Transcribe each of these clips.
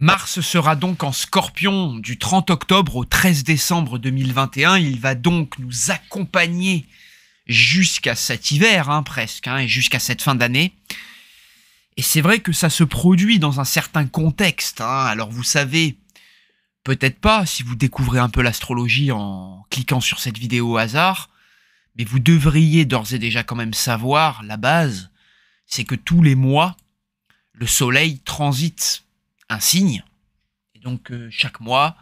Mars sera donc en scorpion du 30 octobre au 13 décembre 2021. Il va donc nous accompagner jusqu'à cet hiver, hein, presque, hein, et jusqu'à cette fin d'année. Et c'est vrai que ça se produit dans un certain contexte. Hein. Alors vous savez, peut-être pas, si vous découvrez un peu l'astrologie en cliquant sur cette vidéo au hasard, mais vous devriez d'ores et déjà quand même savoir la base, c'est que tous les mois, le Soleil transite un signe. Et donc euh, chaque mois,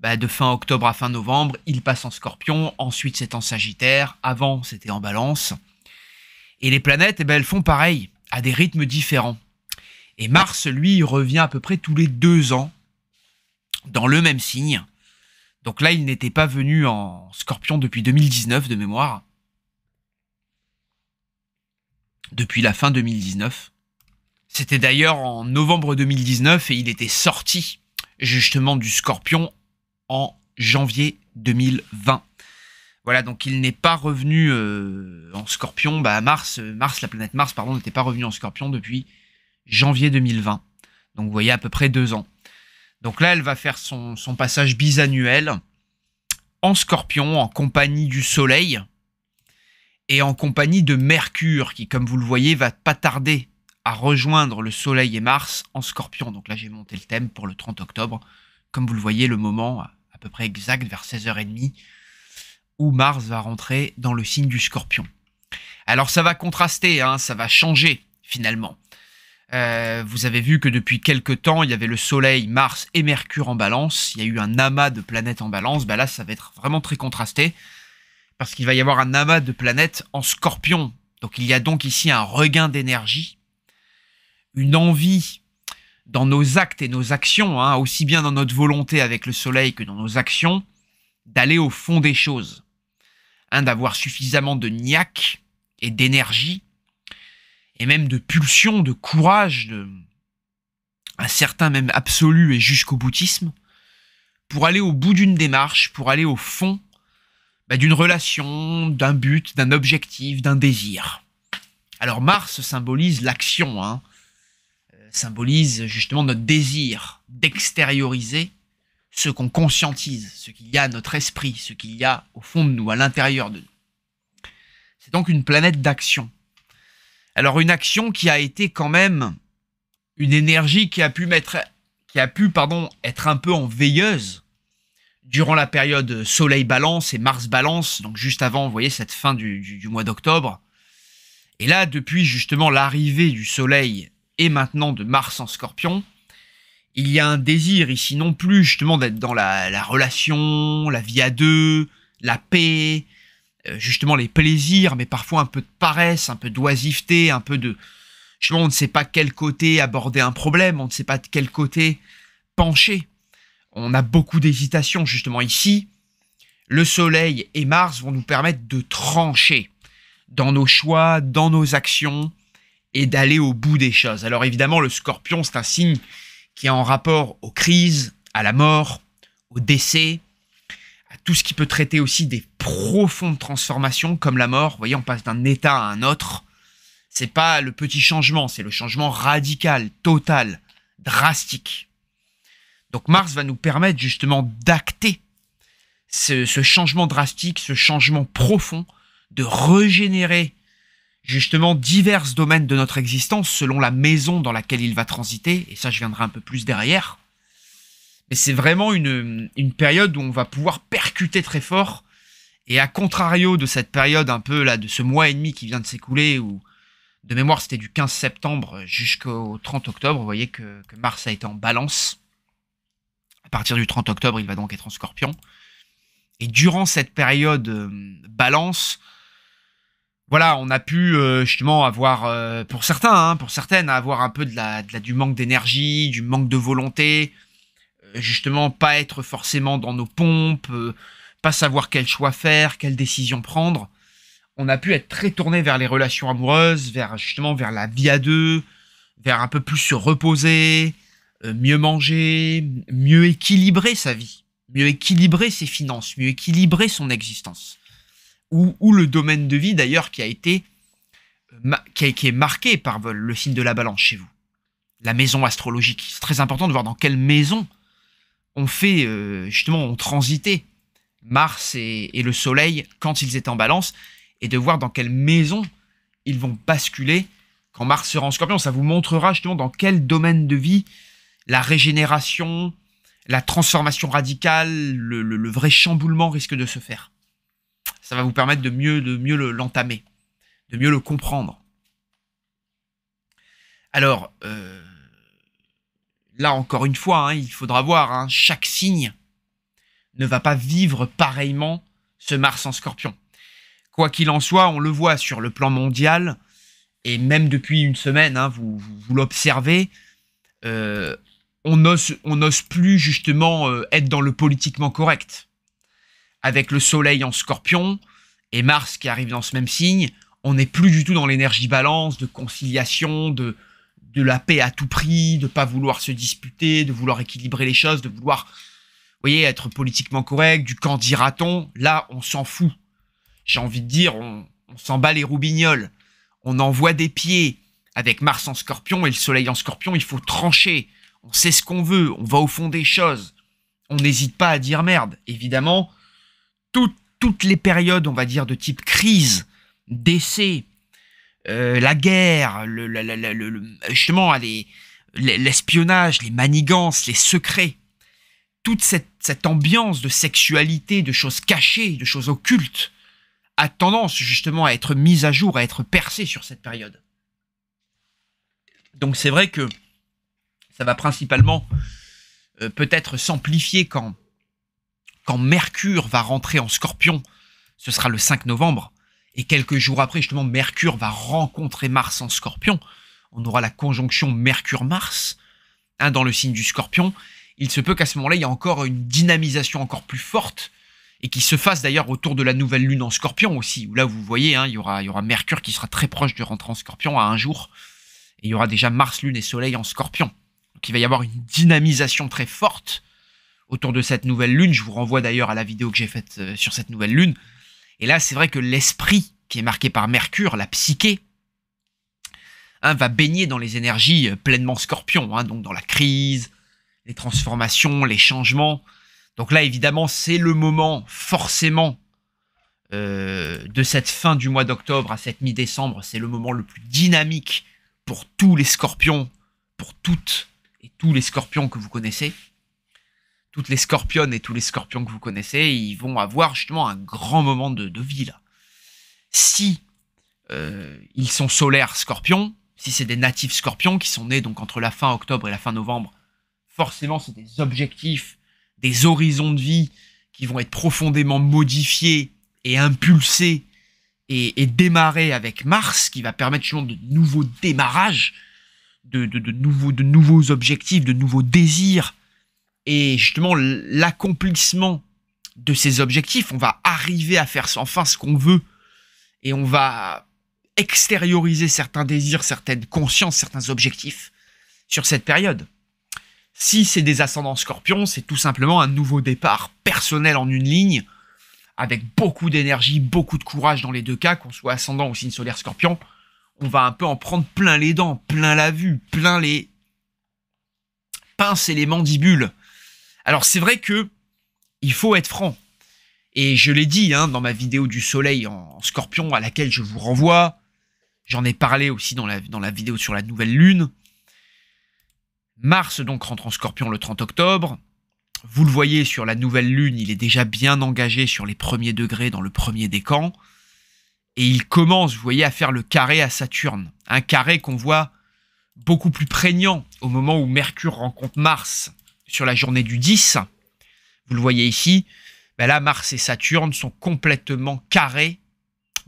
bah, de fin octobre à fin novembre, il passe en scorpion, ensuite c'est en sagittaire, avant c'était en balance. Et les planètes, eh ben, elles font pareil, à des rythmes différents. Et Mars, lui, revient à peu près tous les deux ans dans le même signe. Donc là, il n'était pas venu en scorpion depuis 2019 de mémoire. Depuis la fin 2019. C'était d'ailleurs en novembre 2019 et il était sorti justement du Scorpion en janvier 2020. Voilà, donc il n'est pas revenu euh, en Scorpion, bah, Mars, euh, Mars, la planète Mars, pardon, n'était pas revenu en Scorpion depuis janvier 2020. Donc vous voyez à peu près deux ans. Donc là, elle va faire son, son passage bisannuel en Scorpion, en compagnie du Soleil et en compagnie de Mercure, qui, comme vous le voyez, va pas tarder à rejoindre le Soleil et Mars en Scorpion. Donc là, j'ai monté le thème pour le 30 octobre. Comme vous le voyez, le moment à peu près exact, vers 16h30, où Mars va rentrer dans le signe du Scorpion. Alors ça va contraster, hein, ça va changer finalement. Euh, vous avez vu que depuis quelques temps, il y avait le Soleil, Mars et Mercure en balance. Il y a eu un amas de planètes en balance. Bah là, ça va être vraiment très contrasté. Parce qu'il va y avoir un amas de planètes en scorpion. Donc il y a donc ici un regain d'énergie une envie dans nos actes et nos actions, hein, aussi bien dans notre volonté avec le soleil que dans nos actions, d'aller au fond des choses, hein, d'avoir suffisamment de niaque et d'énergie, et même de pulsion, de courage, de un certain même absolu et jusqu'au boutisme, pour aller au bout d'une démarche, pour aller au fond bah, d'une relation, d'un but, d'un objectif, d'un désir. Alors Mars symbolise l'action, hein, symbolise justement notre désir d'extérioriser ce qu'on conscientise, ce qu'il y a à notre esprit, ce qu'il y a au fond de nous, à l'intérieur de nous. C'est donc une planète d'action. Alors une action qui a été quand même une énergie qui a pu mettre, qui a pu pardon, être un peu en veilleuse durant la période Soleil Balance et Mars Balance, donc juste avant, vous voyez cette fin du mois d'octobre. Et là, depuis justement l'arrivée du Soleil et maintenant de Mars en scorpion, il y a un désir ici non plus justement d'être dans la, relation, la vie à deux, la paix, euh, justement les plaisirs, mais parfois un peu de paresse, un peu d'oisiveté, un peu de... je on ne sait pas quel côté aborder un problème, on ne sait pas de quel côté pencher. On a beaucoup d'hésitation justement ici. Le Soleil et Mars vont nous permettre de trancher dans nos choix, dans nos actions, et d'aller au bout des choses. Alors évidemment, le scorpion, c'est un signe qui est en rapport aux crises, à la mort, au décès, à tout ce qui peut traiter aussi des profondes transformations comme la mort. Vous voyez, on passe d'un état à un autre. C'est pas le petit changement, c'est le changement radical, total, drastique. Donc Mars va nous permettre justement d'acter ce changement drastique, ce changement profond, de régénérer justement divers domaines de notre existence selon la maison dans laquelle il va transiter, et ça je viendrai un peu plus derrière. Mais c'est vraiment une, période où on va pouvoir percuter très fort, et à contrario de cette période un peu là, de ce mois et demi qui vient de s'écouler, où de mémoire c'était du 15 septembre jusqu'au 30 octobre, vous voyez que, Mars a été en balance. À partir du 30 octobre, il va donc être en scorpion. Et durant cette période euh, balance, voilà, on a pu euh, justement avoir, euh, pour certains, hein, pour certaines, avoir un peu de la, du manque d'énergie, du manque de volonté, euh, justement pas être forcément dans nos pompes, pas savoir quel choix faire, quelle décision prendre. On a pu être très tourné vers les relations amoureuses, vers justement vers la vie à deux, vers un peu plus se reposer, mieux manger, mieux équilibrer sa vie, mieux équilibrer ses finances, mieux équilibrer son existence ou, le domaine de vie d'ailleurs qui a été euh, qui, est marqué par le signe de la balance chez vous. La maison astrologique. C'est très important de voir dans quelle maison on fait, euh, justement, on Mars et, le Soleil quand ils étaient en balance, et de voir dans quelle maison ils vont basculer quand Mars sera en scorpion. Ça vous montrera justement dans quel domaine de vie la régénération, la transformation radicale, le vrai chamboulement risque de se faire ça va vous permettre de mieux, de mieux l'entamer, de mieux le comprendre. Alors, euh, là encore une fois, hein, il faudra voir, hein, chaque signe ne va pas vivre pareillement ce Mars en scorpion. Quoi qu'il en soit, on le voit sur le plan mondial, et même depuis une semaine, hein, vous, l'observez, euh, on n'ose plus justement euh, être dans le politiquement correct avec le soleil en scorpion et Mars qui arrive dans ce même signe, on n'est plus du tout dans l'énergie balance, de conciliation, de, de la paix à tout prix, de pas vouloir se disputer, de vouloir équilibrer les choses, de vouloir, voyez, être politiquement correct, du quand dira-t-on. Là, on s'en fout. J'ai envie de dire, on, on s'en bat les roubignoles. On envoie des pieds avec Mars en scorpion et le soleil en scorpion. Il faut trancher. On sait ce qu'on veut. On va au fond des choses. On n'hésite pas à dire merde. Évidemment, toutes les périodes, on va dire, de type crise, décès, euh, la guerre, le, justement, ah, l'espionnage, les manigances, les secrets, toute cette, ambiance de sexualité, de choses cachées, de choses occultes, a tendance justement à être mise à jour, à être percée sur cette période. Donc c'est vrai que ça va principalement euh, peut-être s'amplifier quand quand Mercure va rentrer en scorpion, ce sera le 5 novembre, et quelques jours après, justement, Mercure va rencontrer Mars en scorpion, on aura la conjonction Mercure-Mars hein, dans le signe du scorpion, il se peut qu'à ce moment-là, il y ait encore une dynamisation encore plus forte, et qui se fasse d'ailleurs autour de la nouvelle lune en scorpion aussi, là, vous voyez, hein, y il y aura Mercure qui sera très proche de rentrer en scorpion à un jour, et il y aura déjà Mars, Lune et Soleil en scorpion. Donc il va y avoir une dynamisation très forte autour de cette nouvelle lune. Je vous renvoie d'ailleurs à la vidéo que j'ai faite euh, sur cette nouvelle lune. Et là, c'est vrai que l'esprit qui est marqué par Mercure, la psyché, hein, va baigner dans les énergies euh, pleinement scorpion, hein, donc dans la crise, les transformations, les changements. Donc là, évidemment, c'est le moment forcément euh, de cette fin du mois d'octobre à cette mi-décembre. C'est le moment le plus dynamique pour tous les scorpions, pour toutes et tous les scorpions que vous connaissez toutes les scorpions et tous les scorpions que vous connaissez, ils vont avoir justement un grand moment de, vie là. Si euh, ils sont solaires scorpions, si c'est des natifs scorpions qui sont nés donc entre la fin octobre et la fin novembre, forcément c'est des objectifs, des horizons de vie qui vont être profondément modifiés et impulsés et, et démarrés avec Mars, qui va permettre justement de nouveaux démarrages, de, nouveaux, de nouveaux objectifs, de nouveaux désirs, et justement l'accomplissement de ces objectifs, on va arriver à faire enfin ce qu'on veut et on va extérioriser certains désirs, certaines consciences, certains objectifs sur cette période. Si c'est des ascendants scorpions, c'est tout simplement un nouveau départ personnel en une ligne, avec beaucoup d'énergie, beaucoup de courage dans les deux cas, qu'on soit ascendant ou signe solaire scorpion, on va un peu en prendre plein les dents, plein la vue, plein les pinces et les mandibules alors c'est vrai que il faut être franc. Et je l'ai dit hein, dans ma vidéo du soleil en, scorpion à laquelle je vous renvoie. J'en ai parlé aussi dans la, dans la vidéo sur la nouvelle lune. Mars donc rentre en scorpion le 30 octobre. Vous le voyez sur la nouvelle lune, il est déjà bien engagé sur les premiers degrés dans le premier décan. Et il commence, vous voyez, à faire le carré à Saturne. Un carré qu'on voit beaucoup plus prégnant au moment où Mercure rencontre Mars sur la journée du 10, vous le voyez ici, ben là, Mars et Saturne sont complètement carrés.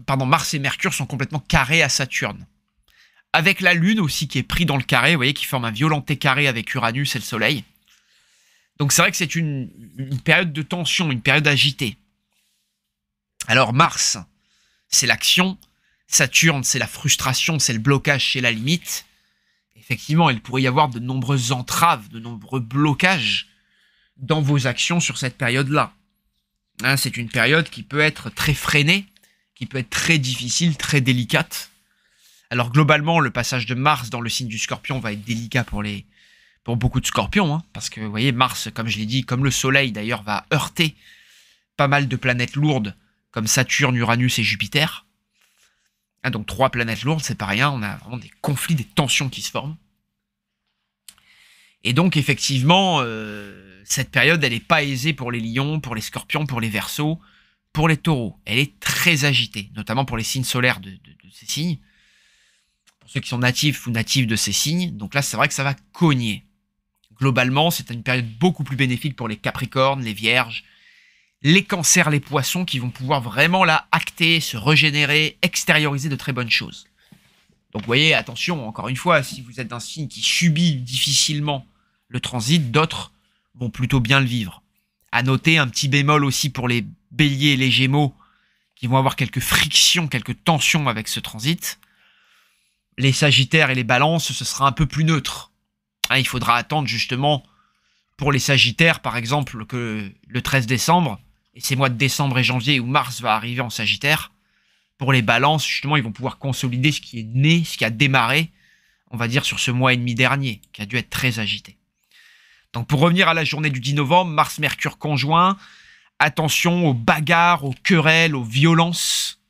Pendant Mars et Mercure sont complètement carrés à Saturne. Avec la Lune aussi qui est pris dans le carré, vous voyez, qui forme un violent carré avec Uranus et le Soleil. Donc c'est vrai que c'est une, une, période de tension, une période agitée. Alors Mars, c'est l'action. Saturne, c'est la frustration, c'est le blocage, c'est la limite effectivement, il pourrait y avoir de nombreuses entraves, de nombreux blocages dans vos actions sur cette période-là. Hein, c'est une période qui peut être très freinée, qui peut être très difficile, très délicate. Alors globalement, le passage de Mars dans le signe du Scorpion va être délicat pour les pour beaucoup de Scorpions, hein, parce que vous voyez, Mars, comme je l'ai dit, comme le Soleil d'ailleurs, va heurter pas mal de planètes lourdes comme Saturne, Uranus et Jupiter. Ah, donc trois planètes lourdes, c'est pas rien, on a vraiment des conflits, des tensions qui se forment. Et donc effectivement, euh, cette période, elle n'est pas aisée pour les lions, pour les scorpions, pour les versos, pour les taureaux. Elle est très agitée, notamment pour les signes solaires de, de ces signes. Pour ceux qui sont natifs ou natifs de ces signes, donc là c'est vrai que ça va cogner. Globalement, c'est une période beaucoup plus bénéfique pour les capricornes, les vierges, les cancers, les poissons qui vont pouvoir vraiment là acter, se régénérer, extérioriser de très bonnes choses. Donc vous voyez, attention, encore une fois, si vous êtes d'un signe qui subit difficilement le transit, d'autres vont plutôt bien le vivre. À noter un petit bémol aussi pour les béliers et les gémeaux qui vont avoir quelques frictions, quelques tensions avec ce transit. Les sagittaires et les balances, ce sera un peu plus neutre. Hein, il faudra attendre justement pour les sagittaires, par exemple, que le 13 décembre, et ces mois de décembre et janvier où Mars va arriver en Sagittaire, pour les balances, justement, ils vont pouvoir consolider ce qui est né, ce qui a démarré, on va dire, sur ce mois et demi dernier, qui a dû être très agité. Donc pour revenir à la journée du 10 novembre, Mars-Mercure conjoint, attention aux bagarres, aux querelles, aux violences.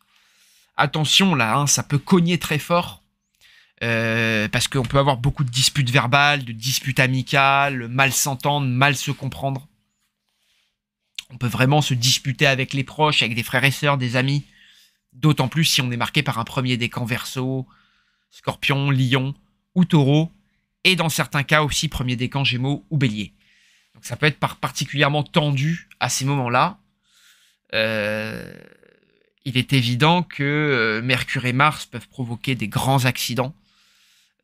Attention là, hein, ça peut cogner très fort. Euh, parce qu'on peut avoir beaucoup de disputes verbales, de disputes amicales, mal s'entendre, mal se comprendre on peut vraiment se disputer avec les proches, avec des frères et sœurs, des amis. D'autant plus si on est marqué par un premier décan verso, scorpion, lion ou taureau, et dans certains cas aussi premier décan gémeaux ou bélier. Donc ça peut être particulièrement tendu à ces moments-là. Euh, il est évident que euh, Mercure et Mars peuvent provoquer des grands accidents,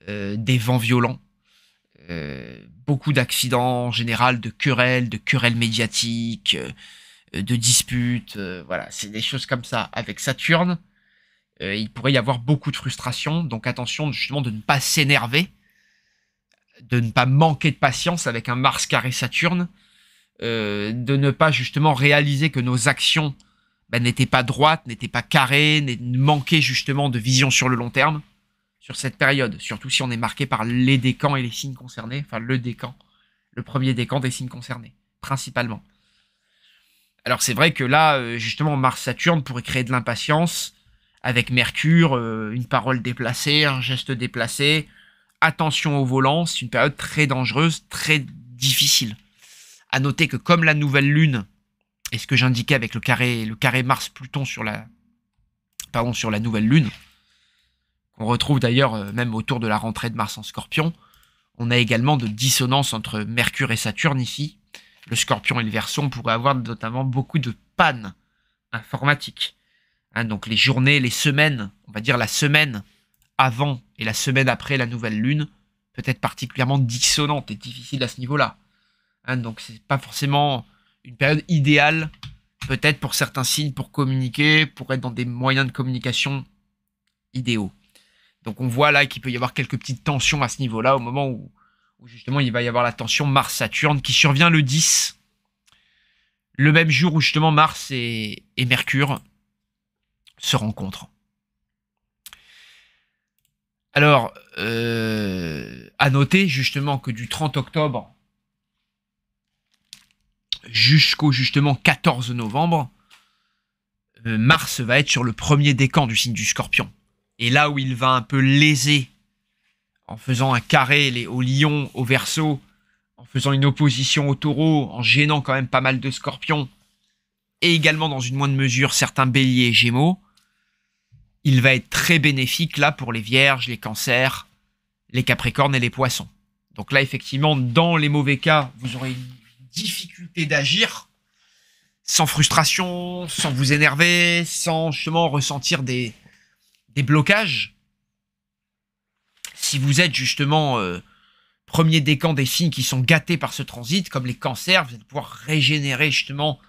euh, des vents violents, euh, beaucoup d'accidents en général, de querelles, de querelles médiatiques, euh, euh, de disputes, voilà, c'est des choses comme ça. Avec Saturne, il pourrait y avoir beaucoup de frustration, donc attention justement de ne pas s'énerver, de ne pas manquer de patience avec un Mars carré Saturne, de ne pas justement réaliser que nos actions ben, n'étaient pas droites, n'étaient pas carrées, manquaient justement de vision sur le long terme sur cette période, surtout si on est marqué par les décans et les signes concernés, enfin le décan, le premier décan des signes concernés, principalement. Alors c'est vrai que là, euh, justement, Mars-Saturne pourrait créer de l'impatience avec Mercure, euh, une parole déplacée, un geste déplacé. Attention au volant, c'est une période très dangereuse, très difficile. À noter que comme la nouvelle lune, et ce que j'indiquais avec le carré, le carré Mars-Pluton sur la, pardon, sur la nouvelle lune, qu'on retrouve d'ailleurs euh, même autour de la rentrée de Mars en scorpion. On a également de dissonance entre Mercure et Saturne ici. Le scorpion et le verso, pourraient avoir notamment beaucoup de pannes informatiques. Hein, donc les journées, les semaines, on va dire la semaine avant et la semaine après la nouvelle lune, peut être particulièrement dissonante et difficile à ce niveau-là. Hein, donc c'est pas forcément une période idéale, peut-être pour certains signes, pour communiquer, pour être dans des moyens de communication idéaux. Donc on voit là qu'il peut y avoir quelques petites tensions à ce niveau-là, au moment où, justement il va y avoir la tension Mars-Saturne qui survient le 10, le même jour où justement Mars et, Mercure se rencontrent. Alors, euh, à noter justement que du 30 octobre jusqu'au justement 14 novembre, euh, Mars va être sur le premier décan du signe du scorpion. Et là où il va un peu léser, en faisant un carré les, au lion, au verso, en faisant une opposition au taureau, en gênant quand même pas mal de scorpions, et également dans une moindre mesure certains béliers et gémeaux, il va être très bénéfique là pour les vierges, les cancers, les capricornes et les poissons. Donc là, effectivement, dans les mauvais cas, vous aurez une difficulté d'agir sans frustration, sans vous énerver, sans justement ressentir des, des blocages, si vous êtes justement euh, premier premier décan des signes qui sont gâtés par ce transit, comme les cancers, vous allez pouvoir régénérer justement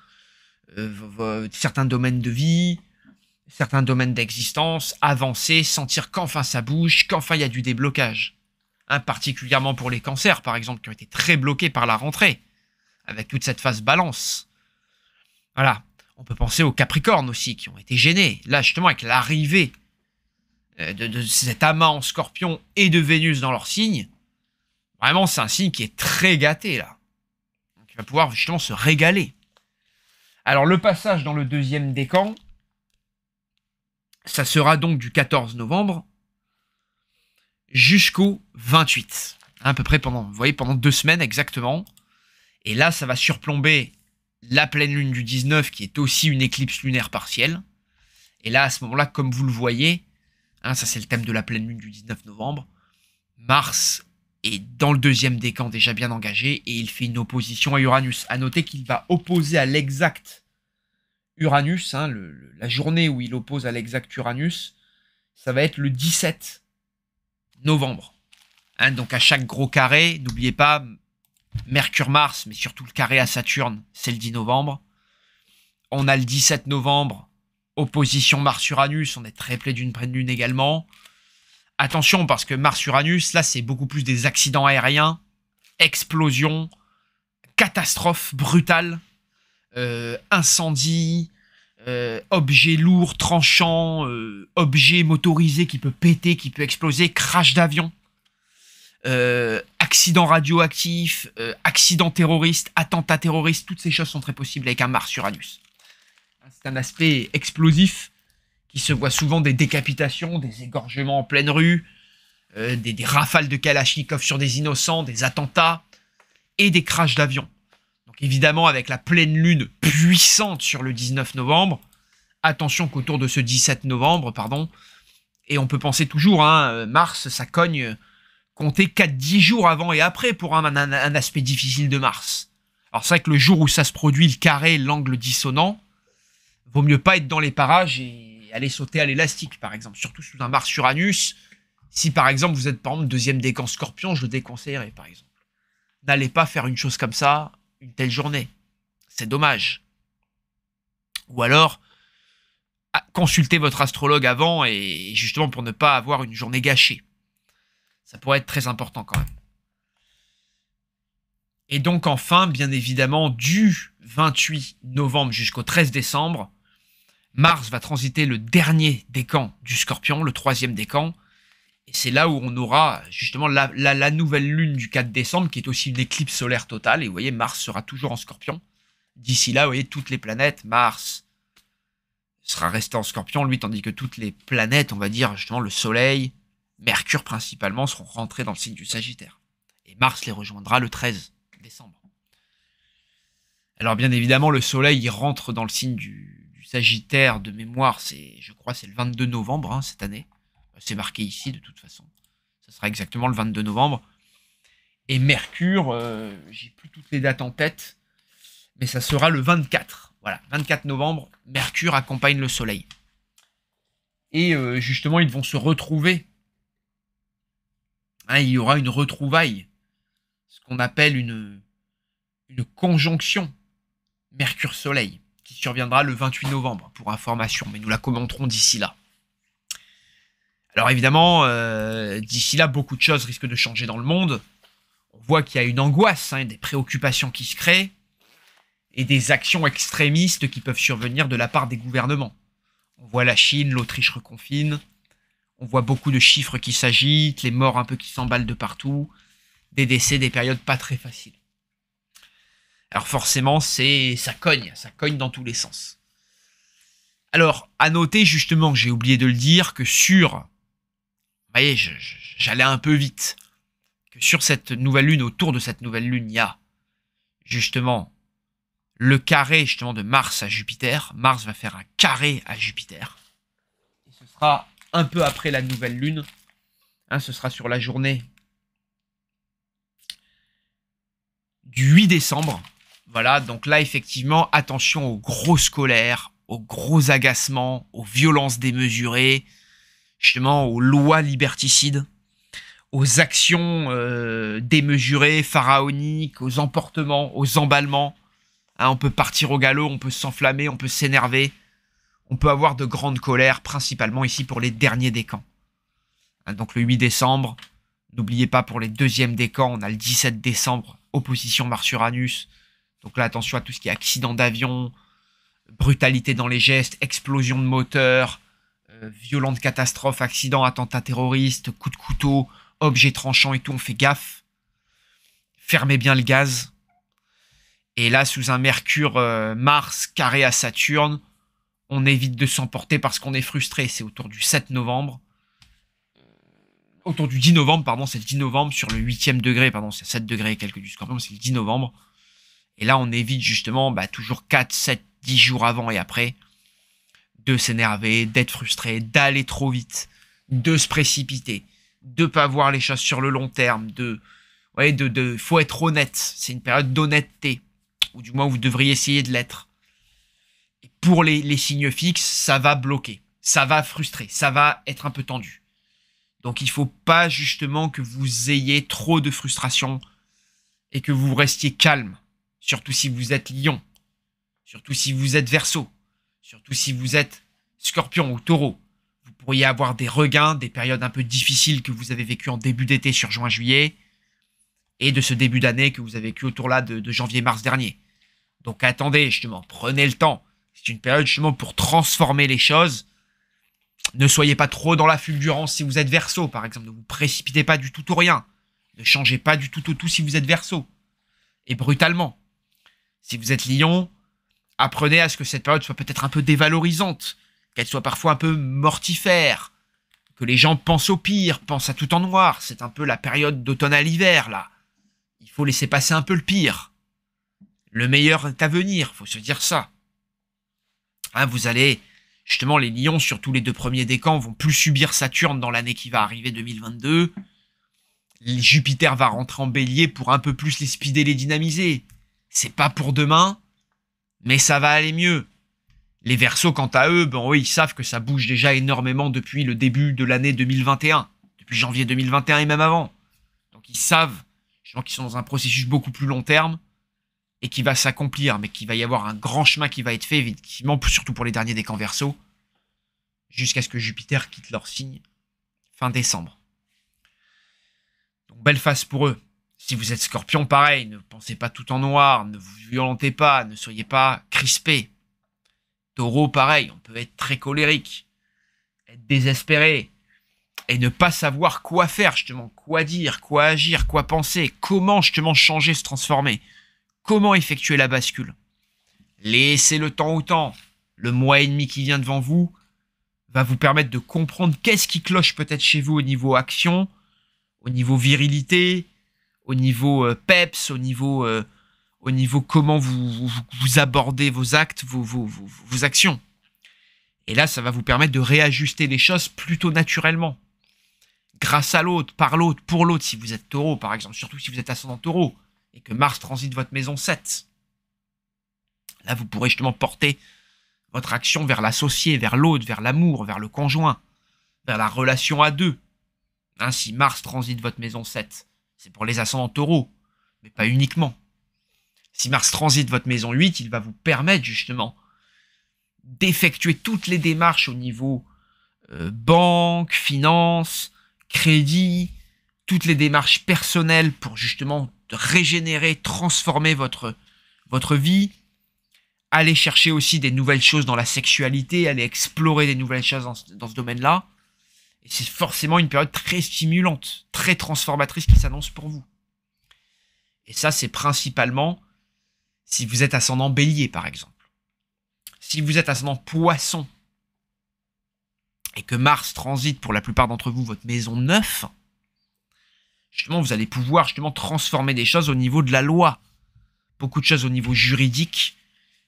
euh, certains domaines de vie, certains domaines d'existence, avancer, sentir qu'enfin ça bouge, qu'enfin il y a du déblocage. Hein, particulièrement pour les cancers, par exemple, qui ont été très bloqués par la rentrée, avec toute cette phase balance. Voilà. On peut penser aux capricornes aussi, qui ont été gênés. Là, justement, avec l'arrivée euh, de, cet amas en scorpion et de Vénus dans leur signe, vraiment, c'est un signe qui est très gâté, là. il va pouvoir justement se régaler. Alors, le passage dans le deuxième décan, ça sera donc du 14 novembre jusqu'au 28. Hein, à peu près pendant, vous voyez, pendant deux semaines exactement. Et là, ça va surplomber la pleine lune du 19, qui est aussi une éclipse lunaire partielle. Et là, à ce moment-là, comme vous le voyez, Hein, ça, c'est le thème de la pleine lune du 19 novembre. Mars est dans le deuxième décan déjà bien engagé et il fait une opposition à Uranus. À noter qu'il va opposer à l'exact Uranus, hein, la journée où il oppose à l'exact Uranus, ça va être le 17 novembre. Hein, donc à chaque gros carré, n'oubliez pas Mercure-Mars, mais surtout le carré à Saturne, c'est le 10 novembre. On a le 17 novembre Opposition Mars-Uranus, on est très près d'une près lune également. Attention, parce que Mars-Uranus, là, c'est beaucoup plus des accidents aériens, explosions, catastrophes brutales, euh, incendies, euh, objets lourds, tranchants, euh, objets motorisés qui peut péter, qui peut exploser, crash d'avion, accident radioactif, accident terroriste, attentats terroriste, toutes ces choses sont très possibles avec un Mars-Uranus. C'est un aspect explosif qui se voit souvent des décapitations, des égorgements en pleine rue, euh, des, rafales de Kalachnikov sur des innocents, des attentats et des crashs d'avions. Donc évidemment, avec la pleine lune puissante sur le 19 novembre, attention qu'autour de ce 17 novembre, pardon, et on peut penser toujours, hein, euh, Mars, ça cogne, compter 4-10 jours avant et après pour un, un aspect difficile de Mars. Alors c'est vrai que le jour où ça se produit, le carré, l'angle dissonant, vaut mieux pas être dans les parages et aller sauter à l'élastique, par exemple, surtout sous un Mars Uranus. Si par exemple vous êtes par exemple deuxième décan Scorpion, je le déconseillerais par exemple. N'allez pas faire une chose comme ça une telle journée. C'est dommage. Ou alors, ah, consultez votre astrologue avant et justement pour ne pas avoir une journée gâchée. Ça pourrait être très important quand même. Et donc enfin, bien évidemment, du 28 novembre jusqu'au 13 décembre, Mars va transiter le dernier décan du scorpion, le troisième décan. Et c'est là où on aura justement la, la, nouvelle lune du 4 décembre, qui est aussi une éclipse solaire totale. Et vous voyez, Mars sera toujours en scorpion. D'ici là, vous voyez, toutes les planètes, Mars sera resté en scorpion, lui, tandis que toutes les planètes, on va dire justement le Soleil, Mercure principalement, seront rentrées dans le signe du Sagittaire. Et Mars les rejoindra le 13 décembre. Alors bien évidemment, le Soleil il rentre dans le signe du, Sagittaire de mémoire, c'est, je crois, c'est le 22 novembre hein, cette année. C'est marqué ici de toute façon. Ça sera exactement le 22 novembre. Et Mercure, euh, j'ai plus toutes les dates en tête, mais ça sera le 24. Voilà, 24 novembre, Mercure accompagne le Soleil. Et euh, justement, ils vont se retrouver. Hein, il y aura une retrouvaille, ce qu'on appelle une conjonction Mercure-Soleil qui surviendra le 28 novembre pour information, mais nous la commenterons d'ici là. Alors évidemment, euh, d'ici là, beaucoup de choses risquent de changer dans le monde. On voit qu'il y a une angoisse, hein, des préoccupations qui se créent et des actions extrémistes qui peuvent survenir de la part des gouvernements. On voit la Chine, l'Autriche reconfine, on voit beaucoup de chiffres qui s'agitent, les morts un peu qui s'emballent de partout, des décès, des périodes pas très faciles. Alors forcément, c'est ça cogne, ça cogne dans tous les sens. Alors, à noter justement, j'ai oublié de le dire, que sur... Vous voyez, j'allais un peu vite. Que sur cette nouvelle lune, autour de cette nouvelle lune, il y a justement le carré justement de Mars à Jupiter. Mars va faire un carré à Jupiter. Et ce sera un peu après la nouvelle lune. Hein, ce sera sur la journée du 8 décembre. Voilà, donc là, effectivement, attention aux grosses colères, aux gros agacements, aux violences démesurées, justement aux lois liberticides, aux actions euh, démesurées, pharaoniques, aux emportements, aux emballements. Hein, on peut partir au galop, on peut s'enflammer, on peut s'énerver. On peut avoir de grandes colères, principalement ici pour les derniers des camps. Hein, donc le 8 décembre, n'oubliez pas pour les deuxièmes des camps, on a le 17 décembre, opposition Marsuranus, donc là, attention à tout ce qui est accident d'avion, brutalité dans les gestes, explosion de moteur, euh, violente catastrophe, accident, attentat terroriste, coup de couteau, objet tranchant et tout, on fait gaffe. Fermez bien le gaz. Et là, sous un Mercure euh, Mars carré à Saturne, on évite de s'emporter parce qu'on est frustré. C'est autour du 7 novembre. Autour du 10 novembre, pardon, c'est le 10 novembre sur le 8e degré, pardon, c'est 7 degrés et quelques du scorpion, c'est le 10 novembre. Et là, on évite justement bah, toujours 4, 7, 10 jours avant et après de s'énerver, d'être frustré, d'aller trop vite, de se précipiter, de pas voir les choses sur le long terme, de ouais, de, faut être honnête. C'est une période d'honnêteté, ou du moins vous devriez essayer de l'être. pour les, les signes fixes, ça va bloquer, ça va frustrer, ça va être un peu tendu. Donc il faut pas justement que vous ayez trop de frustration et que vous restiez calme Surtout si vous êtes lion. Surtout si vous êtes verso. Surtout si vous êtes scorpion ou taureau. Vous pourriez avoir des regains, des périodes un peu difficiles que vous avez vécues en début d'été sur juin-juillet. Et de ce début d'année que vous avez vécu autour là de, janvier-mars dernier. Donc attendez, justement, prenez le temps. C'est une période justement pour transformer les choses. Ne soyez pas trop dans la fulgurance si vous êtes verso, par exemple. Ne vous précipitez pas du tout ou rien. Ne changez pas du tout au tout si vous êtes verso. Et brutalement si vous êtes lion, apprenez à ce que cette période soit peut-être un peu dévalorisante, qu'elle soit parfois un peu mortifère, que les gens pensent au pire, pensent à tout en noir. C'est un peu la période d'automne à l'hiver, là. Il faut laisser passer un peu le pire. Le meilleur est à venir, faut se dire ça. Hein, vous allez, justement, les Lions, surtout les deux premiers décans, vont plus subir Saturne dans l'année qui va arriver 2022. Jupiter va rentrer en bélier pour un peu plus les speeder, les dynamiser c'est pas pour demain, mais ça va aller mieux. Les Verseaux, quant à eux, oui, ils savent que ça bouge déjà énormément depuis le début de l'année 2021, depuis janvier 2021 et même avant. Donc ils savent, je gens qu'ils sont dans un processus beaucoup plus long terme, et qui va s'accomplir, mais qu'il va y avoir un grand chemin qui va être fait, effectivement, surtout pour les derniers des camps Verseaux, jusqu'à ce que Jupiter quitte leur signe fin décembre. Donc belle face pour eux. Si vous êtes scorpion, pareil, ne pensez pas tout en noir, ne vous violentez pas, ne soyez pas crispé. Taureau, pareil, on peut être très colérique, être désespéré, et ne pas savoir quoi faire, justement, quoi dire, quoi agir, quoi penser, comment justement changer, se transformer, comment effectuer la bascule. Laissez le temps au temps. Le mois et demi qui vient devant vous va vous permettre de comprendre qu'est-ce qui cloche peut-être chez vous au niveau action, au niveau virilité, au niveau euh, PEPS, au niveau, euh, au niveau comment vous, vous, abordez vos actes, vos, vos, actions. Et là, ça va vous permettre de réajuster les choses plutôt naturellement. Grâce à l'autre, par l'autre, pour l'autre, si vous êtes taureau, par exemple, surtout si vous êtes ascendant taureau, et que Mars transite votre maison 7. Là, vous pourrez justement porter votre action vers l'associé, vers l'autre, vers l'amour, vers le conjoint, vers la relation à deux. Ainsi, hein, si Mars transite votre maison 7. C'est pour les ascendants taureaux, mais pas uniquement. Si Mars transite votre maison 8, il va vous permettre justement d'effectuer toutes les démarches au niveau euh, banque, finance, crédit, toutes les démarches personnelles pour justement régénérer, transformer votre, votre vie. Aller chercher aussi des nouvelles choses dans la sexualité, aller explorer des nouvelles choses dans ce domaine-là c'est forcément une période très stimulante, très transformatrice qui s'annonce pour vous. Et ça, c'est principalement si vous êtes ascendant bélier, par exemple. Si vous êtes ascendant poisson, et que Mars transite pour la plupart d'entre vous votre maison neuve, justement, vous allez pouvoir justement transformer des choses au niveau de la loi. Beaucoup de choses au niveau juridique,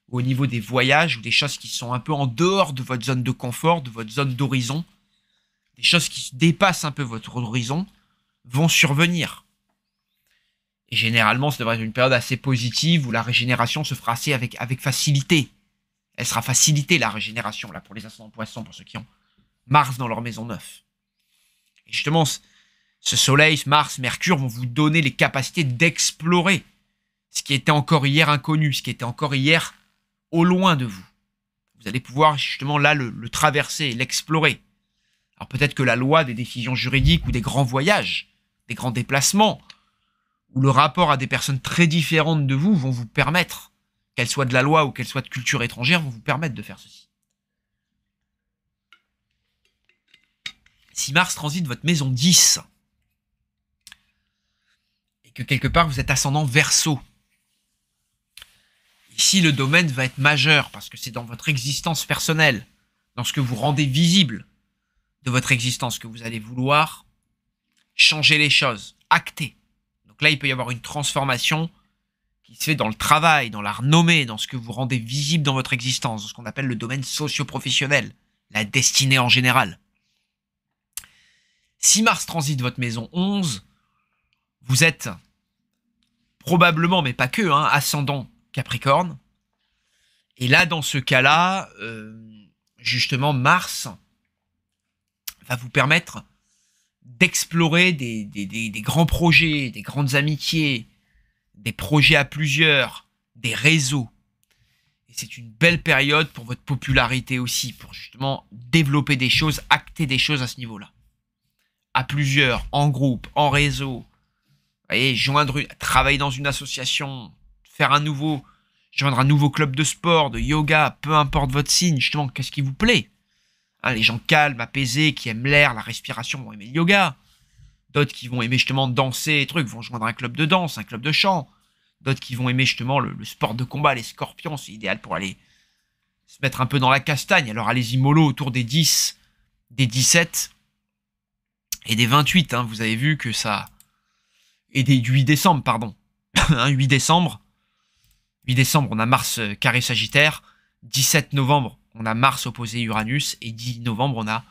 au niveau des voyages ou des choses qui sont un peu en dehors de votre zone de confort, de votre zone d'horizon, des choses qui dépassent un peu votre horizon vont survenir. Et généralement, ça devrait être une période assez positive où la régénération se fera assez avec, avec facilité. Elle sera facilitée, la régénération, là, pour les ascendants poissons, pour ceux qui ont Mars dans leur maison neuve. Et justement, ce Soleil, Mars, Mercure vont vous donner les capacités d'explorer ce qui était encore hier inconnu, ce qui était encore hier au loin de vous. Vous allez pouvoir justement là le traverser, l'explorer. Alors peut-être que la loi des décisions juridiques ou des grands voyages, des grands déplacements, ou le rapport à des personnes très différentes de vous vont vous permettre, qu'elles soient de la loi ou qu'elles soient de culture étrangère, vont vous permettre de faire ceci. Si Mars transite votre maison 10, et que quelque part vous êtes ascendant verso, ici le domaine va être majeur, parce que c'est dans votre existence personnelle, dans ce que vous rendez visible, de votre existence, que vous allez vouloir changer les choses, acter. Donc là, il peut y avoir une transformation qui se fait dans le travail, dans la renommée, dans ce que vous rendez visible dans votre existence, ce qu'on appelle le domaine socio-professionnel, la destinée en général. Si Mars transite votre maison 11, vous êtes probablement, mais pas que, hein, ascendant Capricorne. Et là, dans ce cas-là, euh, justement, Mars va vous permettre d'explorer des, grands projets, des grandes amitiés, des projets à plusieurs, des réseaux. Et c'est une belle période pour votre popularité aussi, pour justement développer des choses, acter des choses à ce niveau-là. À plusieurs, en groupe, en réseau. Vous voyez, joindre, travailler dans une association, faire un nouveau, joindre un nouveau club de sport, de yoga, peu importe votre signe, justement, qu'est-ce qui vous plaît ah, les gens calmes, apaisés, qui aiment l'air, la respiration, vont aimer le yoga. D'autres qui vont aimer justement danser et trucs, vont joindre un club de danse, un club de chant. D'autres qui vont aimer justement le, sport de combat, les scorpions, c'est idéal pour aller se mettre un peu dans la castagne. Alors allez-y mollo autour des 10, des 17 et des 28. Hein, vous avez vu que ça... Et des 8 décembre, pardon. 8 hein, décembre. 8 décembre, on a Mars euh, carré Sagittaire. 17 novembre, on a Mars opposé Uranus, et 10 novembre, on a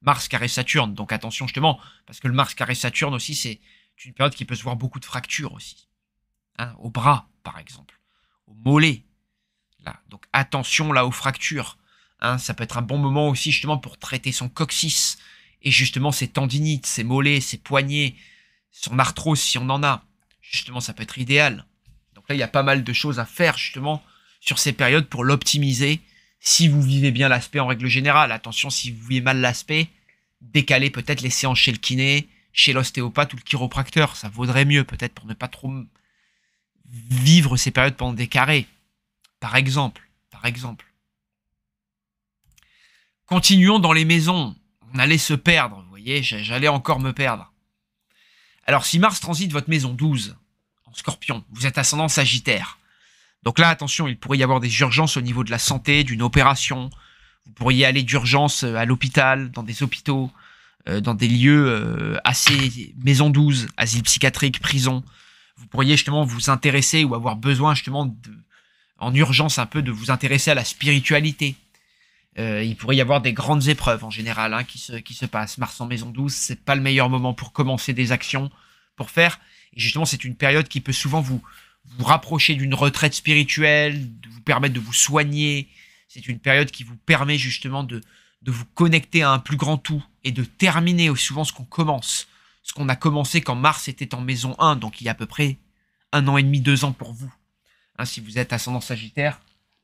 Mars carré Saturne. Donc attention justement, parce que le Mars carré Saturne aussi, c'est une période qui peut se voir beaucoup de fractures aussi. Hein, au bras, par exemple, au mollet. Là. Donc attention là aux fractures. Hein. ça peut être un bon moment aussi justement pour traiter son coccyx et justement ses tendinites, ses mollets, ses poignets, son arthrose si on en a. Justement, ça peut être idéal. Donc là, il y a pas mal de choses à faire justement sur ces périodes pour l'optimiser si vous vivez bien l'aspect en règle générale. Attention, si vous vivez mal l'aspect, décalez peut-être les séances chez le kiné, chez l'ostéopathe ou le chiropracteur. Ça vaudrait mieux peut-être pour ne pas trop vivre ces périodes pendant des carrés. Par exemple, par exemple. Continuons dans les maisons. On allait se perdre, vous voyez, j'allais encore me perdre. Alors si Mars transite votre maison 12 en scorpion, vous êtes ascendant sagittaire. Donc là, attention, il pourrait y avoir des urgences au niveau de la santé, d'une opération. Vous pourriez aller d'urgence euh, à l'hôpital, dans des hôpitaux, euh, dans des lieux euh, assez maison 12, asile psychiatrique, prison. Vous pourriez justement vous intéresser ou avoir besoin justement de, en urgence un peu de vous intéresser à la spiritualité. il pourrait y avoir des grandes épreuves en général hein, qui, se, qui se passent. Mars en maison 12, c'est pas le meilleur moment pour commencer des actions, pour faire. Et justement, c'est une période qui peut souvent vous, vous rapprocher d'une retraite spirituelle, de vous permettre de vous soigner. C'est une période qui vous permet justement de, de vous connecter à un plus grand tout et de terminer souvent ce qu'on commence. Ce qu'on a commencé quand Mars était en maison 1, donc il y a à peu près un an et demi, deux ans pour vous. Hein, si vous êtes ascendant Sagittaire,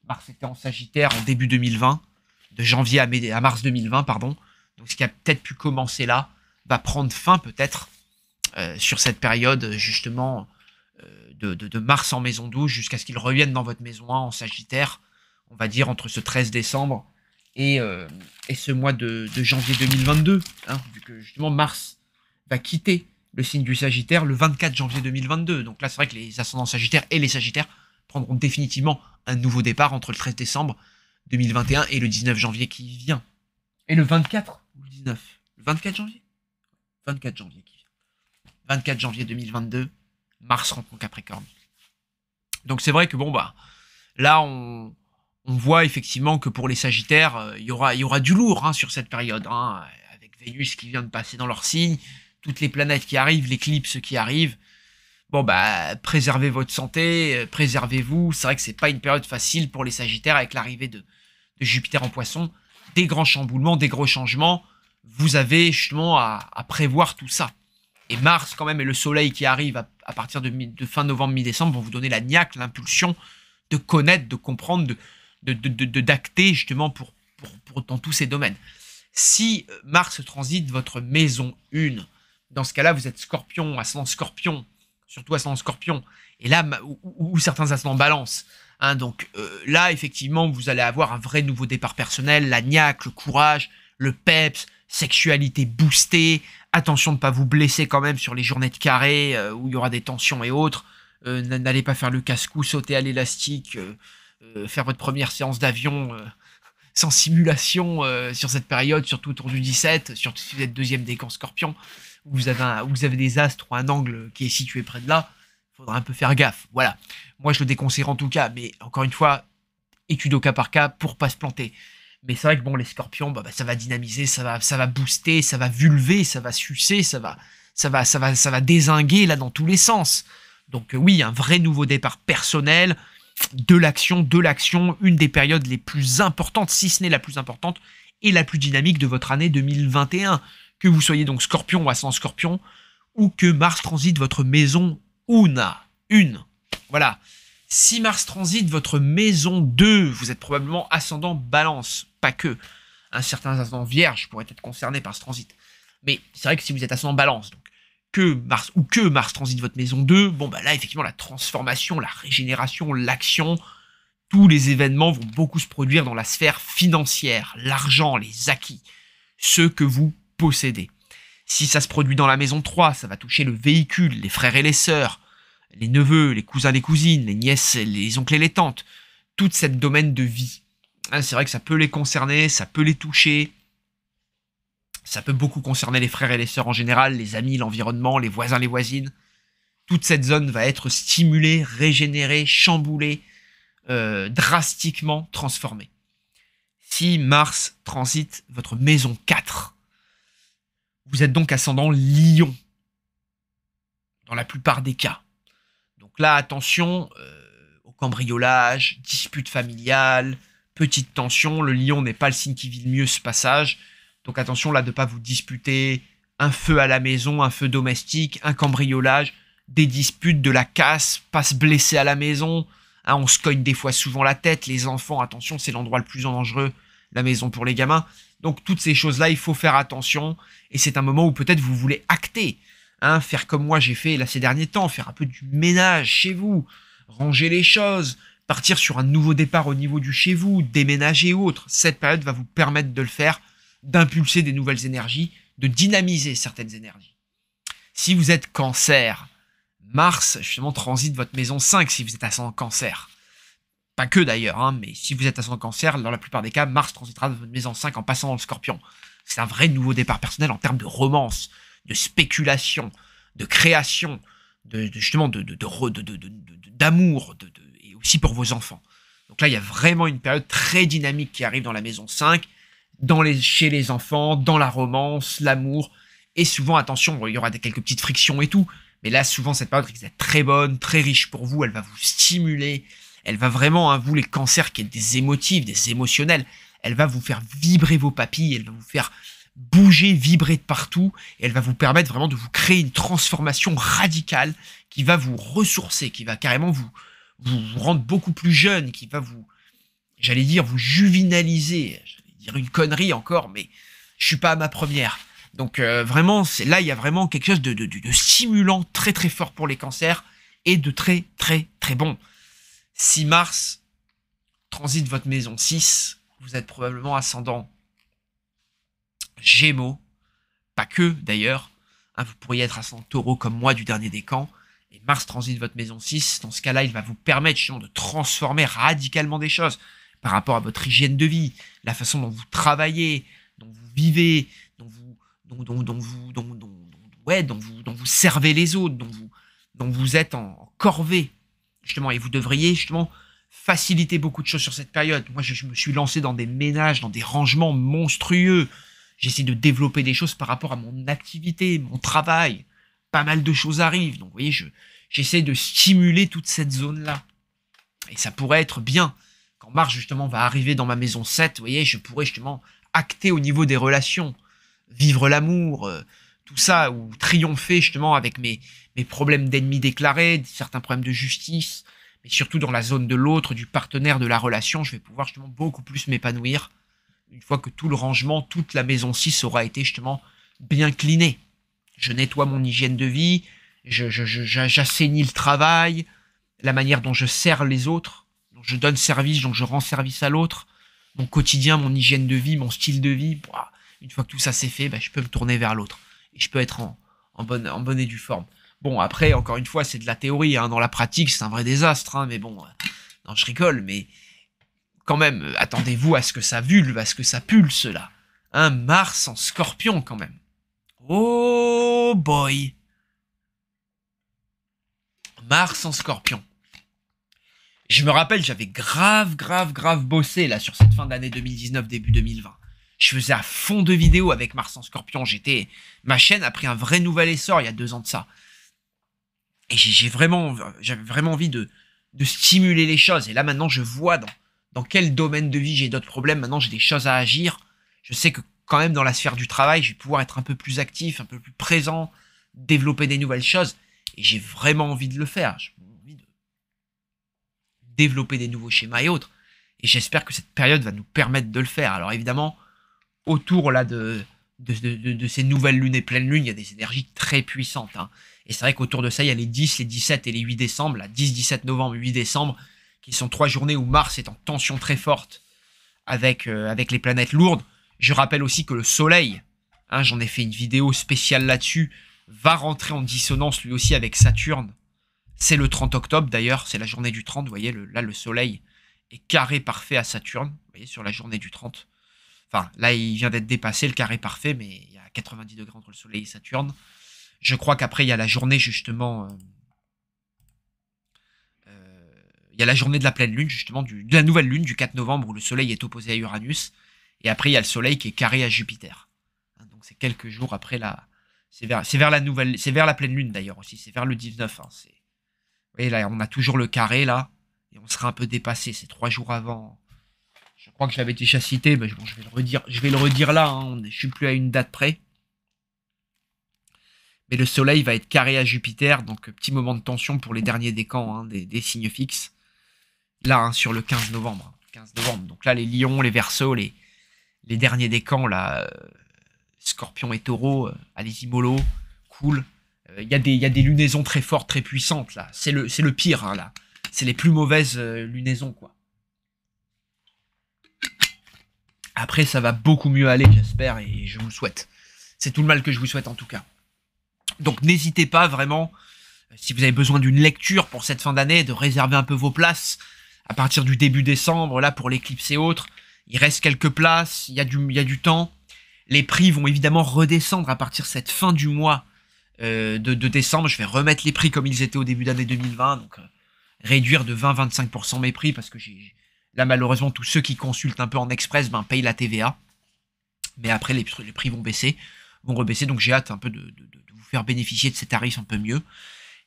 Mars était en Sagittaire en début 2020, de janvier à, mars 2020, pardon. Donc ce qui a peut-être pu commencer là va prendre fin peut-être euh, sur cette période justement euh, de, Mars en maison 12 jusqu'à ce qu'il revienne dans votre maison 1 en Sagittaire, on va dire entre ce 13 décembre euh, et, ce mois de, janvier 2022, hein, vu que justement Mars va quitter le signe du Sagittaire le 24 janvier 2022. Donc là, c'est vrai que les ascendants Sagittaires et les Sagittaires prendront définitivement un nouveau départ entre le 13 décembre 2021 et le 19 janvier qui vient. Et le 24 ou le 19 Le 24 janvier 24 janvier qui vient. 24 janvier 2022 Mars rentre en Capricorne. Donc c'est vrai que bon bah là on, voit effectivement que pour les Sagittaires euh, il y aura il y aura du lourd hein, sur cette période hein, avec Vénus qui vient de passer dans leur signe, toutes les planètes qui arrivent, l'éclipse qui arrive. Bon bah préservez votre santé, euh, préservez-vous. C'est vrai que c'est pas une période facile pour les Sagittaires avec l'arrivée de, Jupiter en Poisson, des grands chamboulements, des gros changements. Vous avez justement à, à prévoir tout ça. Et Mars quand même et le Soleil qui arrive à à partir de, fin novembre, mi-décembre, vont vous donner la niaque, l'impulsion de connaître, de comprendre, de, d'acter justement pour, pour, dans tous ces domaines. Si euh, Mars transite votre maison 1, dans ce cas-là, vous êtes scorpion, ascendant scorpion, surtout ascendant scorpion, et là, ou, certains ascendants balance. Hein, donc euh, là, effectivement, vous allez avoir un vrai nouveau départ personnel, la niaque, le courage, le peps, sexualité boostée, Attention de ne pas vous blesser quand même sur les journées de carré euh, où il y aura des tensions et autres. Euh, n'allez pas faire le casse-cou, sauter à l'élastique, euh, faire votre première séance d'avion sans simulation sur cette période, surtout autour du 17, surtout si vous êtes deuxième des camps scorpions, où vous avez, un, où vous avez des astres ou un angle qui est situé près de là. il Faudra un peu faire gaffe. Voilà. Moi, je le déconseille en tout cas, mais encore une fois, étude au cas par cas pour pas se planter. Mais c'est vrai que bon, les scorpions, bah, bah, ça va dynamiser, ça va, ça va booster, ça va vulver, ça va sucer, ça va, ça va, ça va, ça va désinguer là dans tous les sens. Donc euh, oui, un vrai nouveau départ personnel, de l'action, de l'action, une des périodes les plus importantes, si ce n'est la plus importante et la plus dynamique de votre année 2021. Que vous soyez donc scorpion ou ascendant scorpion, ou que Mars transite votre maison une Une. Voilà. Si Mars transite votre maison 2, vous êtes probablement ascendant balance, pas que. Un certain ascendant vierge pourrait être concerné par ce transit. Mais c'est vrai que si vous êtes ascendant balance, donc que Mars ou que Mars transite votre maison 2, bon bah là effectivement la transformation, la régénération, l'action, tous les événements vont beaucoup se produire dans la sphère financière, l'argent, les acquis, ceux que vous possédez. Si ça se produit dans la maison 3, ça va toucher le véhicule, les frères et les sœurs, les neveux, les cousins, les cousines, les nièces, les oncles et les tantes, tout cette domaine de vie. Hein, c'est vrai que ça peut les concerner, ça peut les toucher, ça peut beaucoup concerner les frères et les sœurs en général, les amis, l'environnement, les voisins, les voisines. Toute cette zone va être stimulée, régénérée, chamboulée, euh, drastiquement transformée. Si Mars transite votre maison 4, vous êtes donc ascendant lion, dans la plupart des cas là, attention euh, au cambriolage, dispute familiale, petite tension. Le lion n'est pas le signe qui vit le mieux ce passage. Donc attention là de ne pas vous disputer. Un feu à la maison, un feu domestique, un cambriolage, des disputes, de la casse, pas se blesser à la maison. Hein, on se cogne des fois souvent la tête. Les enfants, attention, c'est l'endroit le plus dangereux, la maison pour les gamins. Donc toutes ces choses-là, il faut faire attention. Et c'est un moment où peut-être vous voulez acter. Hein, faire comme moi j'ai fait là ces derniers temps, faire un peu du ménage chez vous, ranger les choses, partir sur un nouveau départ au niveau du chez vous, déménager ou autre. Cette période va vous permettre de le faire, d'impulser des nouvelles énergies, de dynamiser certaines énergies. Si vous êtes cancer, Mars justement transite votre maison 5 si vous êtes ascendant cancer. Pas que d'ailleurs, hein, mais si vous êtes ascendant cancer, dans la plupart des cas, Mars transitera votre maison 5 en passant dans le scorpion. C'est un vrai nouveau départ personnel en termes de romance de spéculation, de création, de, justement de, d'amour, et aussi pour vos enfants. Donc là, il y a vraiment une période très dynamique qui arrive dans la maison 5, dans les, chez les enfants, dans la romance, l'amour. Et souvent, attention, il y aura des, quelques petites frictions et tout. Mais là, souvent, cette période est très bonne, très riche pour vous. Elle va vous stimuler. Elle va vraiment, hein, vous les cancers qui êtes des émotifs, des émotionnels, elle va vous faire vibrer vos papilles, elle va vous faire bouger, vibrer de partout, et elle va vous permettre vraiment de vous créer une transformation radicale qui va vous ressourcer, qui va carrément vous, vous, rendre beaucoup plus jeune, qui va vous, j'allais dire, vous juvinaliser, j'allais dire une connerie encore, mais je suis pas à ma première. Donc euh, vraiment, c'est, là, il y a vraiment quelque chose de, de, stimulant très très fort pour les cancers et de très très très bon. 6 mars, transite votre maison 6, vous êtes probablement ascendant Gémeaux, pas que d'ailleurs, hein, vous pourriez être à 100 taureau comme moi du dernier des camps, et Mars transite votre maison 6, dans ce cas-là, il va vous permettre justement de transformer radicalement des choses par rapport à votre hygiène de vie, la façon dont vous travaillez, dont vous vivez, dont vous, dont, vous, ouais, dont vous, dont vous servez les autres, dont vous, dont vous êtes en, corvée, justement, et vous devriez justement faciliter beaucoup de choses sur cette période. Moi, je me suis lancé dans des ménages, dans des rangements monstrueux, J'essaie de développer des choses par rapport à mon activité, mon travail. Pas mal de choses arrivent. Donc, vous voyez, je, j'essaie de stimuler toute cette zone-là. Et ça pourrait être bien. Quand Mars, justement, va arriver dans ma maison 7, vous voyez, je pourrais justement acter au niveau des relations, vivre l'amour, euh, tout ça, ou triompher justement avec mes, mes problèmes d'ennemis déclarés, certains problèmes de justice, mais surtout dans la zone de l'autre, du partenaire, de la relation, je vais pouvoir justement beaucoup plus m'épanouir une fois que tout le rangement, toute la maison 6 aura été justement bien clinée. Je nettoie mon hygiène de vie, je, j'assainis le travail, la manière dont je sers les autres, dont je donne service, dont je rends service à l'autre, mon quotidien, mon hygiène de vie, mon style de vie. une fois que tout ça s'est fait, bah, je peux me tourner vers l'autre et je peux être en, en, bonne, en bonne et due forme. Bon, après, encore une fois, c'est de la théorie. Hein, dans la pratique, c'est un vrai désastre. Hein, mais bon, euh, je rigole, mais quand même, attendez-vous à ce que ça vulve, à ce que ça pulse là. Un Mars en scorpion quand même. Oh boy Mars en scorpion. Je me rappelle, j'avais grave, grave, grave bossé là sur cette fin d'année 2019, début 2020. Je faisais à fond de vidéos avec Mars en scorpion. J'étais. Ma chaîne a pris un vrai nouvel essor il y a deux ans de ça. Et j'ai vraiment, j'avais vraiment envie de, de stimuler les choses. Et là maintenant, je vois dans, dans quel domaine de vie j'ai d'autres problèmes. Maintenant, j'ai des choses à agir. Je sais que quand même dans la sphère du travail, je vais pouvoir être un peu plus actif, un peu plus présent, développer des nouvelles choses. Et j'ai vraiment envie de le faire. J'ai envie de développer des nouveaux schémas et autres. Et j'espère que cette période va nous permettre de le faire. Alors évidemment, autour là de, de, ces nouvelles lunes et pleines lunes, il y a des énergies très puissantes. Hein. Et c'est vrai qu'autour de ça, il y a les 10, les 17 et les 8 décembre. la 10, 17 novembre, 8 décembre, ils sont trois journées où Mars est en tension très forte avec, euh, avec les planètes lourdes. Je rappelle aussi que le Soleil, hein, j'en ai fait une vidéo spéciale là-dessus, va rentrer en dissonance lui aussi avec Saturne. C'est le 30 octobre d'ailleurs, c'est la journée du 30, vous voyez, là le Soleil est carré parfait à Saturne, vous voyez, sur la journée du 30. Enfin, là il vient d'être dépassé, le carré parfait, mais il y a 90 degrés entre le Soleil et Saturne. Je crois qu'après il y a la journée justement... Euh, il y a la journée de la pleine lune, justement, de la nouvelle lune du 4 novembre où le soleil est opposé à Uranus. Et après, il y a le soleil qui est carré à Jupiter. Hein, donc, c'est quelques jours après la. C'est vers, la nouvelle. C'est vers la pleine lune d'ailleurs aussi. C'est vers le 19. Hein, c'est, vous voyez, là, on a toujours le carré là. Et on sera un peu dépassé. C'est trois jours avant. Je crois que j'avais déjà cité, mais bon, je vais le redire, je vais le redire là. Hein, je suis plus à une date près. Mais le soleil va être carré à Jupiter, donc euh, petit moment de tension pour les derniers décans hein, des signes fixes là, hein, sur le 15 hein. novembre. Donc là, les lions, les versos, les, les derniers des camps, là, euh, scorpion et taureau, euh, allez-y, mollo, cool. Il euh, y, a des lunaisons très fortes, très puissantes, là. C'est le, le pire, hein, là. C'est les plus mauvaises lunaisons, quoi. Après, ça va beaucoup mieux aller, j'espère, et je vous le souhaite. C'est tout le mal que je vous souhaite, en tout cas. Donc, n'hésitez pas, vraiment, si vous avez besoin d'une lecture pour cette fin d'année, de réserver un peu vos places à partir du début décembre, là, pour l'éclipse et autres, il reste quelques places, il y, a du, temps. Les prix vont évidemment redescendre à partir de cette fin du mois euh, de, décembre. Je vais remettre les prix comme ils étaient au début d'année 2020, donc euh, réduire de 20-25% mes prix, parce que j'ai, là, malheureusement, tous ceux qui consultent un peu en express ben, payent la TVA. Mais après, les, prix vont baisser, vont rebaisser, donc j'ai hâte un peu de, vous faire bénéficier de ces tarifs un peu mieux.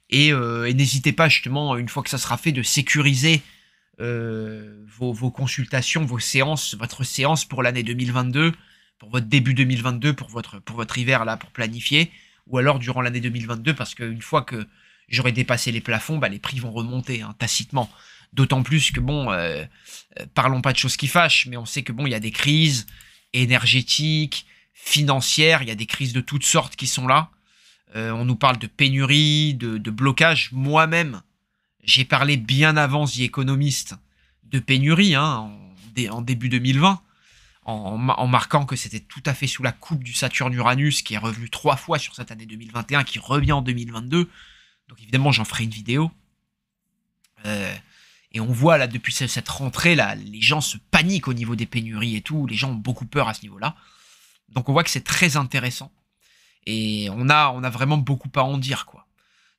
Et, euh, et n'hésitez pas justement, une fois que ça sera fait, de sécuriser euh, vos, consultations, vos séances, votre séance pour l'année 2022, pour votre début 2022, pour votre, pour votre hiver là, pour planifier, ou alors durant l'année 2022, parce qu'une fois que j'aurai dépassé les plafonds, bah, les prix vont remonter hein, tacitement. D'autant plus que, bon, euh, euh, parlons pas de choses qui fâchent, mais on sait que, bon, il y a des crises énergétiques, financières, il y a des crises de toutes sortes qui sont là. on nous parle de pénurie, de, de blocage. Moi-même, j'ai parlé bien avant The Economist de pénurie hein, en, début 2020, en, marquant que c'était tout à fait sous la coupe du Saturne-Uranus qui est revenu trois fois sur cette année 2021, qui revient en 2022. Donc évidemment, j'en ferai une vidéo. Euh, et on voit là depuis cette rentrée, là, les gens se paniquent au niveau des pénuries et tout. Les gens ont beaucoup peur à ce niveau-là. Donc on voit que c'est très intéressant. Et on a, on a vraiment beaucoup à en dire, quoi.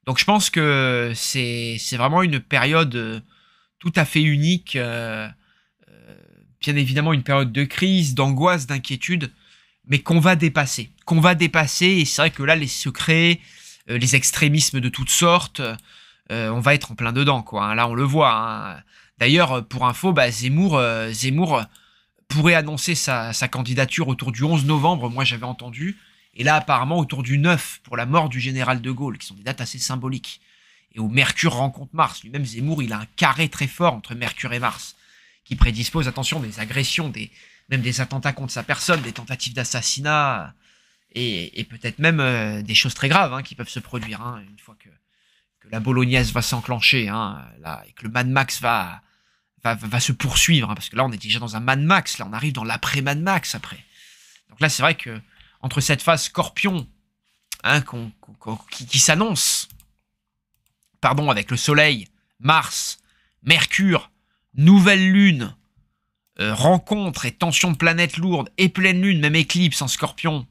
Donc je pense que c'est vraiment une période euh, tout à fait unique. Euh, euh, bien évidemment, une période de crise, d'angoisse, d'inquiétude, mais qu'on va dépasser. Qu'on va dépasser. Et c'est vrai que là, les secrets, les extrémismes de toutes sortes, on va être en plein dedans. Quoi. Hein. Là, on le voit. Hein. D'ailleurs, pour info, bah, Zemmour, Zemmour pourrait annoncer sa, sa, candidature autour du 11 novembre. Moi, j'avais entendu. Et là, apparemment, autour du 9, pour la mort du général de Gaulle, qui sont des dates assez symboliques, et où Mercure rencontre Mars. Lui-même, Zemmour, il a un carré très fort entre Mercure et Mars, qui prédispose, attention, des agressions, des, même des attentats contre sa personne, des tentatives d'assassinat, et, peut-être même euh, des choses très graves hein, qui peuvent se produire, hein, une fois que, que, la bolognaise va s'enclencher, hein, là, et que le Mad Max va, va, va, se poursuivre, hein, parce que là, on est déjà dans un Mad Max, là, on arrive dans l'après-Mad Max, après. Donc là, c'est vrai que entre cette phase scorpion hein, qui, s'annonce, pardon, avec le Soleil, Mars, Mercure, nouvelle Lune, euh, rencontre et tension de planètes lourdes et pleine Lune, même éclipse en scorpion,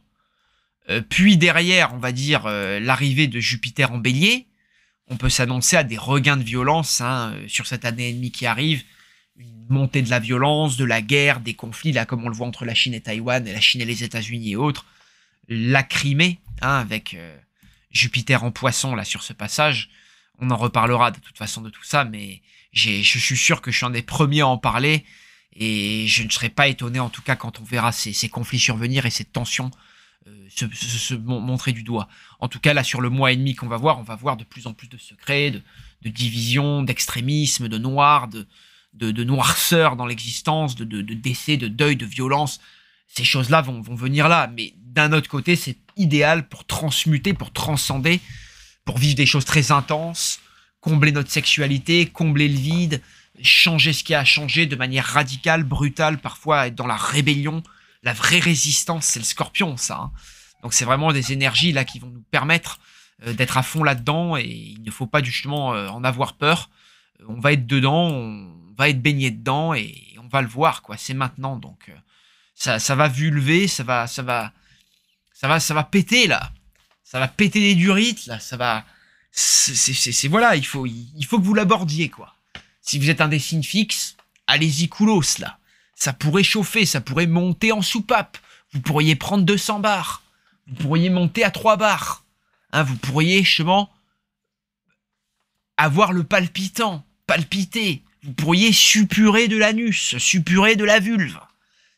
euh, puis derrière, on va dire, euh, l'arrivée de Jupiter en bélier, on peut s'annoncer à des regains de violence hein, sur cette année et demie qui arrive, une montée de la violence, de la guerre, des conflits, là comme on le voit entre la Chine et Taïwan, la Chine et les États-Unis et autres la hein, avec euh, Jupiter en poisson là sur ce passage. On en reparlera de toute façon de tout ça, mais j'ai je suis sûr que je suis un des premiers à en parler. Et je ne serai pas étonné, en tout cas, quand on verra ces, ces conflits survenir et ces tensions euh, se, montrer du doigt. En tout cas, là, sur le mois et demi qu'on va voir, on va voir de plus en plus de secrets, de, de divisions, d'extrémisme, de noir, de, de, de noirceur dans l'existence, de, de, décès, de deuil, de violence ces choses-là vont, vont, venir là. Mais d'un autre côté, c'est idéal pour transmuter, pour transcender, pour vivre des choses très intenses, combler notre sexualité, combler le vide, changer ce qui a changé de manière radicale, brutale, parfois être dans la rébellion. La vraie résistance, c'est le scorpion, ça. Hein. Donc c'est vraiment des énergies là qui vont nous permettre euh, d'être à fond là-dedans et il ne faut pas justement euh, en avoir peur. On va être dedans, on va être baigné dedans et on va le voir quoi. C'est maintenant donc. Euh, ça, ça va vulver, ça va, ça va, ça va, ça va péter là, ça va péter des durites là, ça va, c'est voilà, il faut, il faut que vous l'abordiez quoi. Si vous êtes un des signes fixes, allez-y coulos là. Ça pourrait chauffer, ça pourrait monter en soupape. Vous pourriez prendre 200 bars, vous pourriez monter à 3 bars, hein, vous pourriez chemin avoir le palpitant, palpiter. Vous pourriez suppurer de l'anus, suppurer de la vulve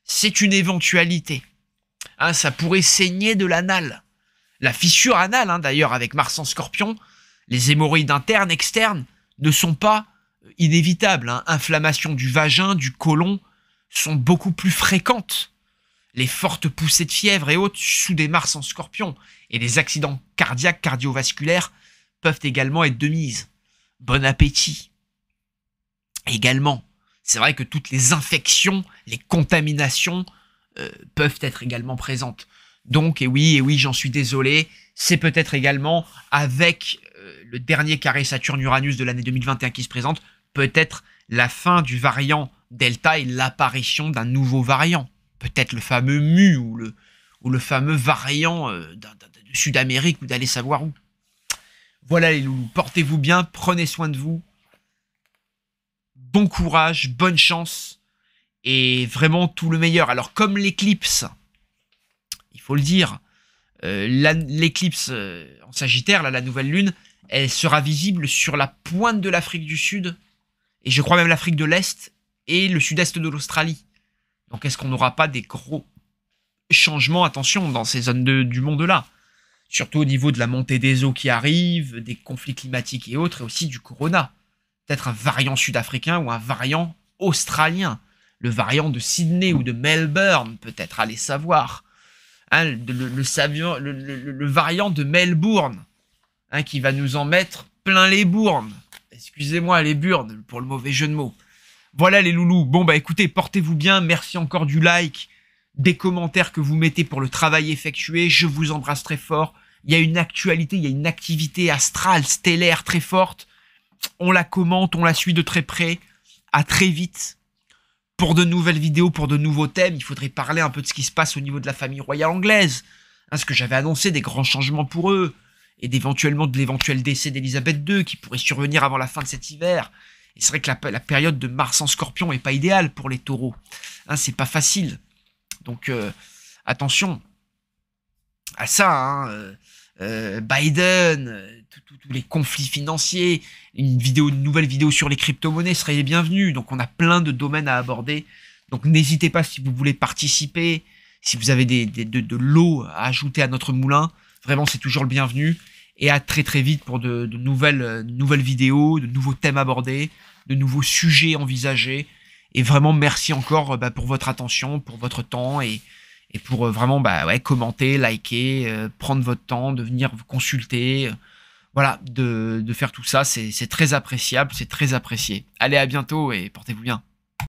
c'est une éventualité. Hein, ça pourrait saigner de l'anal. La fissure anale, hein, d'ailleurs, avec Mars en scorpion, les hémorroïdes internes, externes, ne sont pas euh, inévitables. Hein. Inflammation du vagin, du côlon, sont beaucoup plus fréquentes. Les fortes poussées de fièvre et autres sous des Mars en scorpion et les accidents cardiaques, cardiovasculaires peuvent également être de mise. Bon appétit. Également, c'est vrai que toutes les infections, les contaminations euh, peuvent être également présentes. Donc, et oui, et oui, j'en suis désolé, c'est peut-être également avec euh, le dernier carré Saturne-Uranus de l'année 2021 qui se présente, peut-être la fin du variant Delta et l'apparition d'un nouveau variant. Peut-être le fameux Mu ou le, fameux variant euh, de Sud-Amérique ou d'aller savoir où. Voilà les loulous, portez-vous bien, prenez soin de vous, bon courage, bonne chance et vraiment tout le meilleur. Alors comme l'éclipse, il faut le dire, euh, l'éclipse euh, en Sagittaire, là, la nouvelle lune, elle sera visible sur la pointe de l'Afrique du Sud, et je crois même l'Afrique de l'Est, et le sud-est de l'Australie. Donc est-ce qu'on n'aura pas des gros changements, attention, dans ces zones du monde-là Surtout au niveau de la montée des eaux qui arrive, des conflits climatiques et autres, et aussi du corona peut-être un variant sud-africain ou un variant australien, le variant de Sydney ou de Melbourne, peut-être, allez savoir. Hein, le, variant de Melbourne, hein, qui va nous en mettre plein les bournes. Excusez-moi, les burnes, pour le mauvais jeu de mots. Voilà les loulous. Bon, bah écoutez, portez-vous bien. Merci encore du like, des commentaires que vous mettez pour le travail effectué. Je vous embrasse très fort. Il y a une actualité, il y a une activité astrale, stellaire très forte on la commente, on la suit de très près. À très vite pour de nouvelles vidéos, pour de nouveaux thèmes. Il faudrait parler un peu de ce qui se passe au niveau de la famille royale anglaise. Hein, ce que j'avais annoncé, des grands changements pour eux. Et d'éventuellement de l'éventuel décès d'Elisabeth II qui pourrait survenir avant la fin de cet hiver. Et c'est vrai que la, période de Mars en scorpion n'est pas idéale pour les taureaux. Hein, c'est pas facile. Donc euh, attention à ça. Hein, euh, euh, Biden, tous les conflits financiers, une vidéo, une nouvelle vidéo sur les crypto-monnaies serait les bienvenues. Donc on a plein de domaines à aborder. Donc n'hésitez pas si vous voulez participer, si vous avez des, de, l'eau à ajouter à notre moulin, vraiment c'est toujours le bienvenu. Et à très très vite pour de, nouvelles, euh, nouvelles vidéos, de nouveaux thèmes abordés, de nouveaux sujets envisagés. Et vraiment merci encore euh, bah, pour votre attention, pour votre temps et, pour euh, vraiment bah, commenter, liker, prendre votre temps, de venir vous consulter voilà, de, faire tout ça. C'est très appréciable, c'est très apprécié. Allez, à bientôt et portez-vous bien.